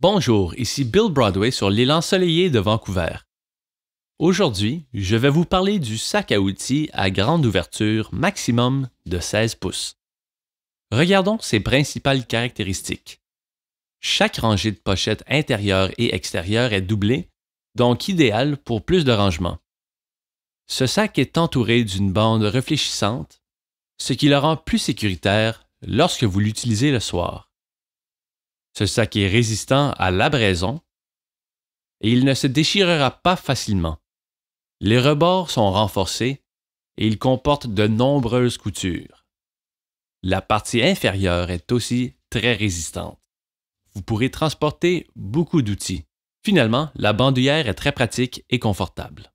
Bonjour, ici Bill Broadway sur l'île ensoleillée de Vancouver. Aujourd'hui, je vais vous parler du sac à outils à grande ouverture maximum de 16 pouces. Regardons ses principales caractéristiques. Chaque rangée de pochettes intérieure et extérieure est doublée, donc idéale pour plus de rangement. Ce sac est entouré d'une bande réfléchissante, ce qui le rend plus sécuritaire lorsque vous l'utilisez le soir. Ce sac est résistant à l'abrasion et il ne se déchirera pas facilement. Les rebords sont renforcés et il comporte de nombreuses coutures. La partie inférieure est aussi très résistante. Vous pourrez transporter beaucoup d'outils. Finalement, la bandoulière est très pratique et confortable.